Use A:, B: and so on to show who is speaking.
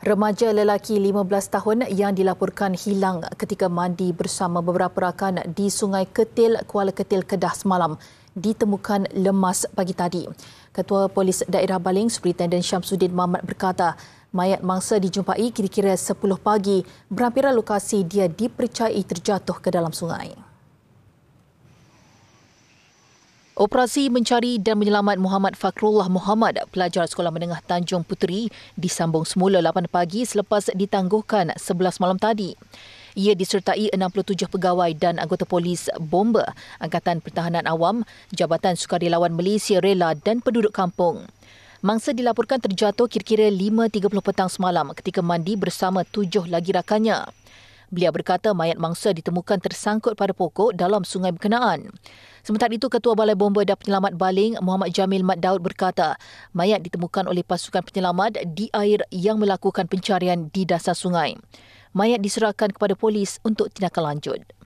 A: Remaja lelaki 15 tahun yang dilaporkan hilang ketika mandi bersama beberapa rakan di Sungai Ketil, Kuala Ketil, Kedah semalam ditemukan lemas pagi tadi. Ketua Polis Daerah Baling, Superintendent Syamsuddin Mahmud berkata, mayat mangsa dijumpai kira-kira 10 pagi berhampiran lokasi dia dipercayai terjatuh ke dalam sungai. Operasi mencari dan menyelamat Muhammad Fakrullah Muhammad, pelajar Sekolah Menengah Tanjung Puteri, disambung semula 8 pagi selepas ditangguhkan 11 malam tadi. Ia disertai 67 pegawai dan anggota polis bomba, Angkatan Pertahanan Awam, Jabatan Sukarelawan Malaysia Rela dan penduduk kampung. Mangsa dilaporkan terjatuh kira-kira 5.30 petang semalam ketika mandi bersama tujuh lagi rakannya. Beliau berkata mayat mangsa ditemukan tersangkut pada pokok dalam sungai berkenaan. Sementara itu, Ketua Balai Bomba dan Penyelamat Baling Muhammad Jamil Mat Daud berkata, mayat ditemukan oleh pasukan penyelamat di air yang melakukan pencarian di dasar sungai. Mayat diserahkan kepada polis untuk tindakan lanjut.